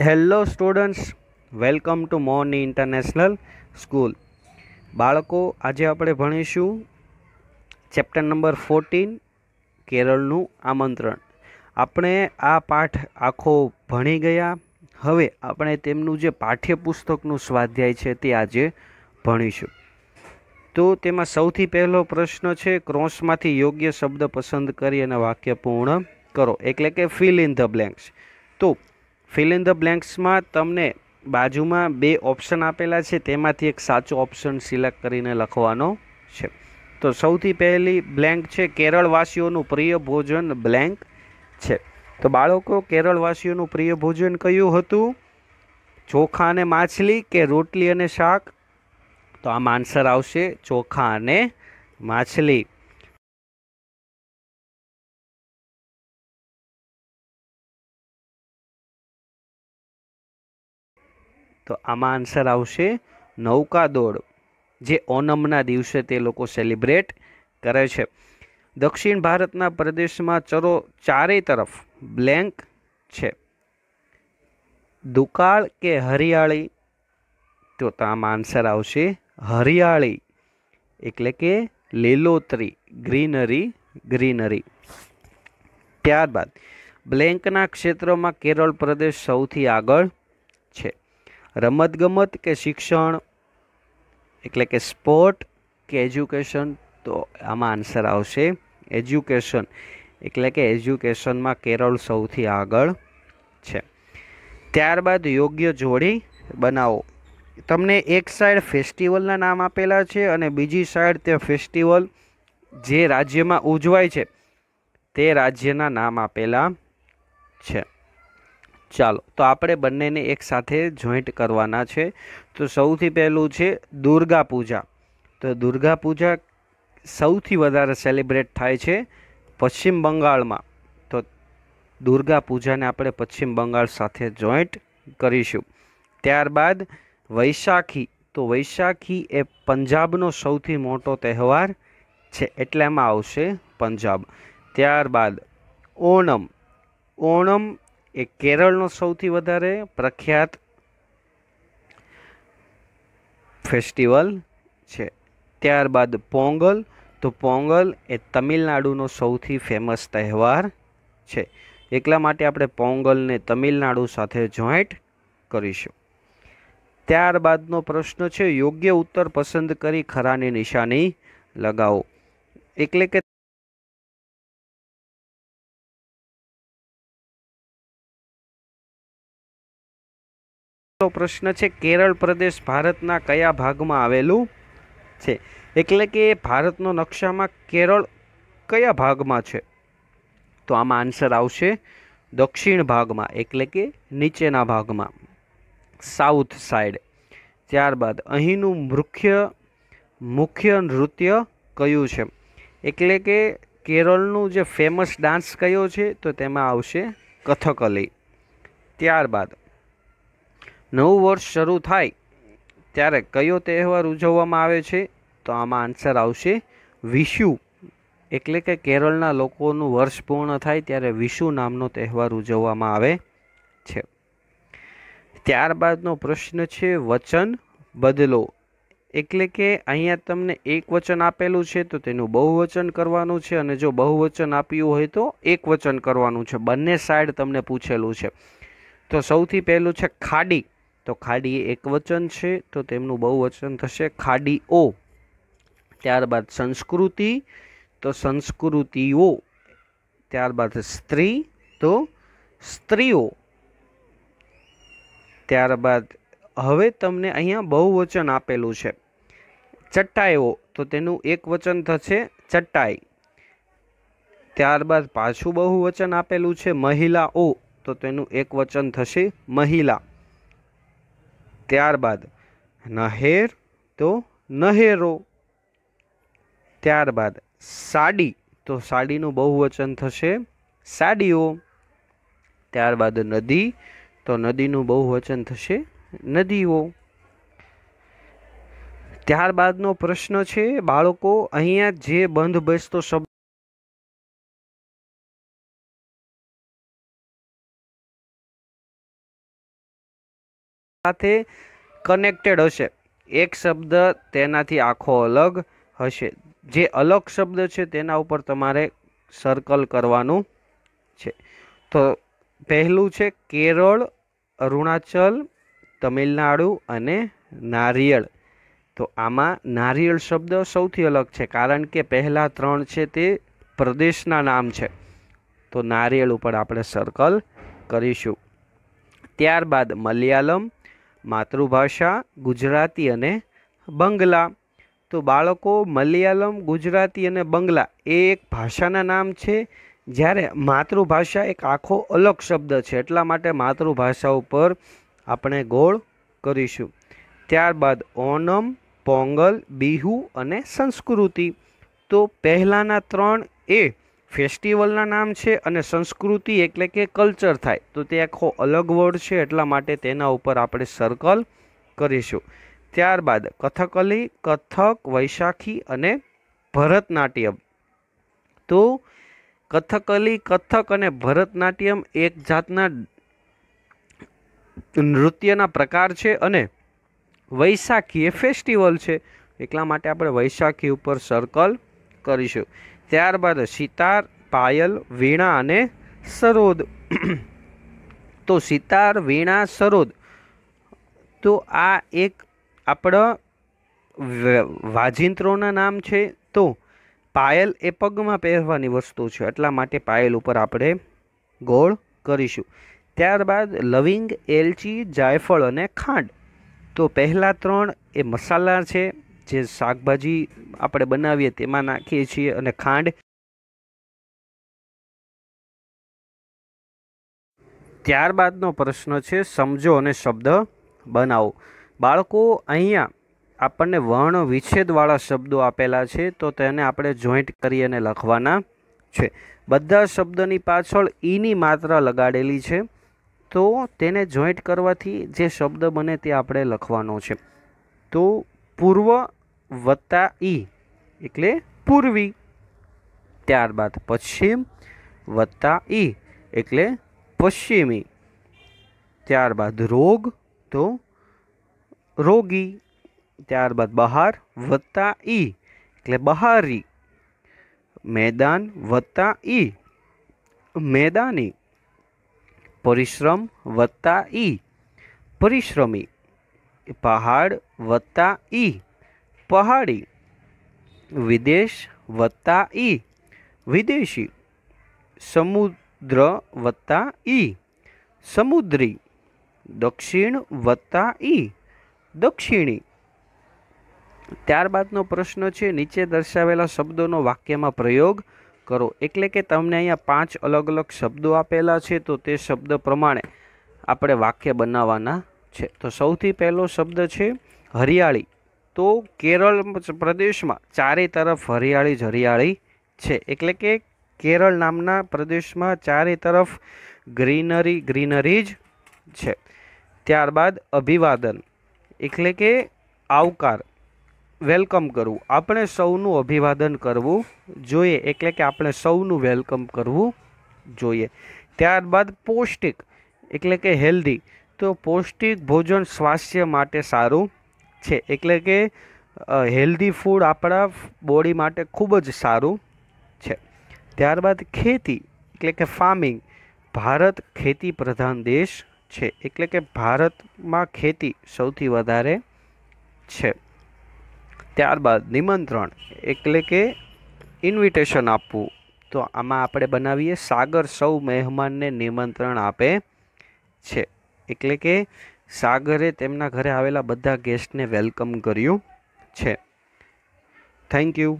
hello students welcome to Moni international school બાળકો આજે આપણે ભણીશું ચેપ્ટર નંબર ફોર્ટીન કેરળનું આમંત્રણ આપણે આ પાઠ આખો ભણી ગયા હવે આપણે તેમનું જે પાઠ્યપુસ્તકનું સ્વાધ્યાય છે તે આજે ભણીશું તો તેમાં સૌથી પહેલો પ્રશ્ન છે ક્રોસમાંથી યોગ્ય શબ્દ પસંદ કરી અને વાક્ય પૂર્ણ કરો એટલે કે ફિલ ઇન ધ બ્લેન્ક્સ તો ફિલ ઇન ધ બ્લેન્ક્સમાં તમને બાજુમાં બે ઓપ્શન આપેલા છે તેમાંથી એક સાચો ઓપ્શન સિલેક્ટ કરીને લખવાનો છે તો સૌથી પહેલી બ્લેન્ક છે કેરળવાસીઓનું પ્રિય ભોજન બ્લેન્ક છે તો બાળકો કેરળવાસીઓનું પ્રિય ભોજન કયું હતું ચોખા અને માછલી કે રોટલી અને શાક તો આમાં આન્સર આવશે ચોખા અને માછલી તો આમાં આન્સર આવશે નૌકા દોડ જે ઓનમના દિવસે તે લોકો સેલિબ્રેટ કરે છે દક્ષિણ ભારતના પ્રદેશમાં ચરો ચારેય તરફ બ્લેન્ક છે દુકાળ કે હરિયાળી તો આમાં આન્સર આવશે હરિયાળી એટલે કે લીલોતરી ગ્રીનરી ગ્રીનરી ત્યારબાદ બ્લેન્કના ક્ષેત્રોમાં કેરળ પ્રદેશ સૌથી આગળ રમતગમત કે શિક્ષણ એટલે કે સ્પોર્ટ કે એજ્યુકેશન તો આમાં આન્સર આવશે એજ્યુકેશન એટલે કે એજ્યુકેશનમાં કેરળ સૌથી આગળ છે ત્યારબાદ યોગ્ય જોડી બનાવો તમને એક સાઈડ ફેસ્ટિવલના નામ આપેલા છે અને બીજી સાઈડ તે ફેસ્ટિવલ જે રાજ્યમાં ઉજવાય છે તે રાજ્યના નામ આપેલા છે ચાલો તો આપણે બંનેને એકસાથે જોઈન્ટ કરવાના છે તો સૌથી પહેલું છે દુર્ગા પૂજા તો દુર્ગા પૂજા સૌથી વધારે સેલિબ્રેટ થાય છે પશ્ચિમ બંગાળમાં તો દુર્ગા પૂજાને આપણે પશ્ચિમ બંગાળ સાથે જોઈન્ટ કરીશું ત્યારબાદ વૈશાખી તો વૈશાખી એ પંજાબનો સૌથી મોટો તહેવાર છે એટલામાં આવશે પંજાબ ત્યારબાદ ઓણમ ઓણમ એ કેરળનો સૌથી વધારે પ્રખ્યાત ફેસ્ટિવલ છે ત્યારબાદ પોંગલ તો પોંગલ એ તમિલનાડુનો સૌથી ફેમસ તહેવાર છે એટલા માટે આપણે પોંગલને તમિલનાડુ સાથે જોઈન્ટ કરીશું ત્યારબાદનો પ્રશ્ન છે યોગ્ય ઉત્તર પસંદ કરી ખરાની નિશાની લગાવો એટલે કે પ્રશ્ન છે કેરળ પ્રદેશ ભારતના કયા ભાગમાં આવેલું છે એટલે કે ભારતનો નકશામાં કેરળ કયા ભાગમાં છે તો આમાં આન્સર આવશે દક્ષિણ ભાગમાં એટલે કે નીચેના ભાગમાં સાઉથ સાઈડ ત્યારબાદ અહીંનું મુખ્ય મુખ્ય નૃત્ય કયું છે એટલે કે કેરળનું જે ફેમસ ડાન્સ કયો છે તો તેમાં આવશે કથકલી ત્યારબાદ નવું વર્ષ શરૂ થાય ત્યારે કયો તહેવાર ઉજવવામાં આવે છે તો આમાં આન્સર આવશે વિષુ એટલે કે કેરળના લોકોનું વર્ષ પૂર્ણ થાય ત્યારે વિષુ નામનો તહેવાર ઉજવવામાં આવે છે ત્યારબાદનો પ્રશ્ન છે વચન બદલો એટલે કે અહીંયા તમને એક વચન આપેલું છે તો તેનું બહુવચન કરવાનું છે અને જો બહુવચન આપ્યું હોય તો એક વચન કરવાનું છે બંને સાઈડ તમને પૂછેલું છે તો સૌથી પહેલું છે ખાડી તો ખાડી એક વચન છે તો તેમનું બહુ વચન થશે ખાડી ઓ ત્યારબાદ સંસ્કૃતિ તો સંસ્કૃતિઓ ત્યારબાદ સ્ત્રી તો સ્ત્રીઓ ત્યારબાદ હવે તમને અહીંયા બહુ વચન આપેલું છે ચટ્ટાઈઓ તો તેનું એક વચન થશે ચટ્ટાઈ ત્યારબાદ પાછું બહુ વચન આપેલું છે મહિલાઓ તો તેનું એક વચન થશે મહિલા ત્યારબાદ નહેર તો નહેરો ત્યારબાદ સાડી તો સાડીનું બહુવચન થશે સાડીઓ ત્યારબાદ નદી તો નદીનું બહુવચન થશે નદીઓ ત્યારબાદનો પ્રશ્ન છે બાળકો અહીંયા જે બંધ બેસતો શબ્દ સાથે કનેક્ટેડ હશે એક શબ્દ તેનાથી આખો અલગ હશે જે અલગ શબ્દ છે તેના ઉપર તમારે સર્કલ કરવાનું છે તો પહેલું છે કેરળ અરુણાચલ તમિલનાડુ અને નારિયેળ તો આમાં નારિયેળ શબ્દ સૌથી અલગ છે કારણ કે પહેલાં ત્રણ છે તે પ્રદેશના નામ છે તો નારિયેળ ઉપર આપણે સર્કલ કરીશું ત્યારબાદ મલયાલમ માતૃભાષા ગુજરાતી અને બંગલા તો બાળકો મલયાલમ ગુજરાતી અને બંગલા એ એક ભાષાના નામ છે જ્યારે માતૃભાષા એક આખો અલગ શબ્દ છે એટલા માટે માતૃભાષા ઉપર આપણે ગોળ કરીશું ત્યારબાદ ઓનમ પોંગલ બિહુ અને સંસ્કૃતિ તો પહેલાંના ત્રણ એ ફેસ્ટિવલના નામ છે અને સંસ્કૃતિ એટલે કે કલ્ચર થાય તો તે આખો અલગ વર્ડ છે એટલા માટે તેના ઉપર આપણે સર્કલ કરીશું ત્યારબાદ કથકલી કથક વૈશાખી અને ભરતનાટ્યમ તો કથકલી કથક અને ભરતનાટ્યમ એક જાતના નૃત્યના પ્રકાર છે અને વૈશાખી એ ફેસ્ટિવલ છે એટલા માટે આપણે વૈશાખી ઉપર સર્કલ કરીશું ત્યારબાદ સિતાર પાયલ વીણા અને સરોદ તો સિતાર વીણા સરોદ તો આ એક આપણા વાજિંત્રોના નામ છે તો પાયલ એ પગમાં પહેરવાની વસ્તુ છે એટલા માટે પાયલ ઉપર આપણે ગોળ કરીશું ત્યારબાદ લવિંગ એલચી જાયફળ અને ખાંડ તો પહેલાં ત્રણ એ મસાલા છે જે શાકભાજી આપણે બનાવીએ તેમાં નાખીએ છીએ અને ખાંડ ત્યારબાદનો પ્રશ્ન છે સમજો અને શબ્દ બનાવો બાળકો અહીંયા આપણને વર્ણ વિચ્છેદવાળા શબ્દો આપેલા છે તો તેને આપણે જોઈન્ટ કરી અને લખવાના છે બધા શબ્દની પાછળ ઈની માત્રા લગાડેલી છે તો તેને જોઈન્ટ કરવાથી જે શબ્દ બને તે આપણે લખવાનો છે તો पूर्व + इ એટલે પૂર્વી ત્યારબાદ પશ્ચિમ + ઇ એટલે પશ્ચિમી ત્યારબાદ રોગ તો રોગી ત્યારબાદ બહાર + ઇ એટલે બહારી મેદાન + ઇ મેદાની પરિશ્રમ + ઇ પરિશ્રમી પહાડ વત્તા ઈ પહાડી વિદેશ વત્તા ઈ વિદેશી સમુદ્ર વત્તા ઈ સમુદ્રી દક્ષિણ વત્તા ઈ દક્ષિણી ત્યારબાદનો પ્રશ્ન છે નીચે દર્શાવેલા શબ્દોનો વાક્યમાં પ્રયોગ કરો એટલે કે તમને અહીંયા પાંચ અલગ અલગ શબ્દો આપેલા છે તો તે શબ્દ પ્રમાણે આપણે વાક્ય બનાવવાના છે તો સૌથી પહેલો શબ્દ છે હરિયાળી તો કેરળ પ્રદેશમાં ચારે તરફ હરિયાળી ઝરિયાળી છે એટલે કે કેરળ નામના પ્રદેશમાં ચારે તરફ ગ્રીનરી ગ્રીનરીઝ છે ત્યારબાદ અભિવાદન એટલે કે આવકાર વેલકમ करू આપણે સૌનું અભિવાદન કરવું જોઈએ એટલે કે આપણે સૌનું વેલકમ કરવું જોઈએ ત્યારબાદ પોષક એટલે કે હેલ્ધી તો પૌષ્ટિક ભોજન સ્વાસ્થ્ય માટે સારું છે એટલે કે હેલ્ધી ફૂડ આપણા બોડી માટે ખૂબ જ સારું છે ત્યારબાદ ખેતી એટલે કે ફાર્મિંગ ભારત ખેતી પ્રધાન દેશ છે એટલે કે ભારતમાં ખેતી સૌથી વધારે છે ત્યારબાદ નિમંત્રણ એટલે કે ઇન્વિટેશન આપવું તો આમાં આપણે બનાવીએ સાગર સૌ મહેમાનને નિમંત્રણ આપે છે એટલે કે સાગરે તેમના ઘરે આવેલા બધા ગેસ્ટને વેલકમ કર્યું છે થેન્ક યુ